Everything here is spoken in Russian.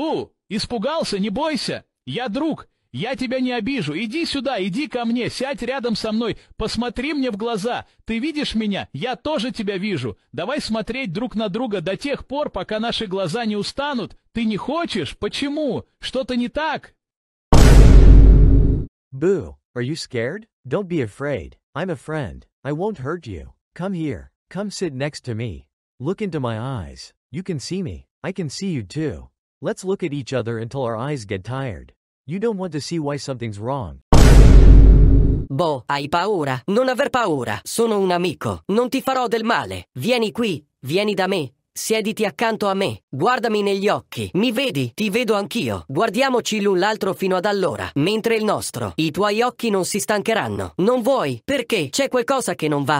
«Бу, испугался, не бойся! Я друг! Я тебя не обижу! Иди сюда, иди ко мне, сядь рядом со мной, посмотри мне в глаза! Ты видишь меня? Я тоже тебя вижу! Давай смотреть друг на друга до тех пор, пока наши глаза не устанут! Ты не хочешь? Почему? Что-то не так?» Boo, are you scared? Don't be afraid. I'm a friend. I won't hurt you. Come here. Come sit next to me. Look into my eyes. You can see me. I can see you too. Let's look at each other until our eyes get tired. You don't want to see why something's wrong. Boh, hai paura? Non aver paura, sono un amico. Non ti farò del male. Vieni qui, vieni da me. Siediti accanto a me, guardami negli occhi, mi vedi, ti vedo anch'io. Guardiamoci l'un l'altro fino ad allora, mentre il nostro, i tuoi occhi non si stancheranno. Non vuoi? Perché? C'è qualcosa che non va.